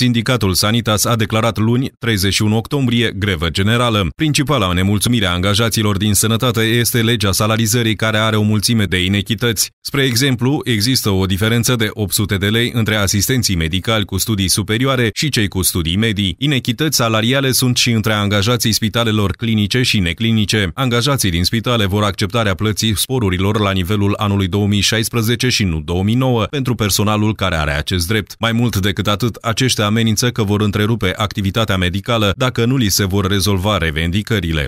Sindicatul Sanitas a declarat luni, 31 octombrie, grevă generală. Principala nemulțumire a angajaților din sănătate este legea salarizării care are o mulțime de inechități. Spre exemplu, există o diferență de 800 de lei între asistenții medicali cu studii superioare și cei cu studii medii. Inechități salariale sunt și între angajații spitalelor clinice și neclinice. Angajații din spitale vor acceptarea plății sporurilor la nivelul anului 2016 și nu 2009 pentru personalul care are acest drept. Mai mult decât atât, aceștia amenință că vor întrerupe activitatea medicală dacă nu li se vor rezolva revendicările.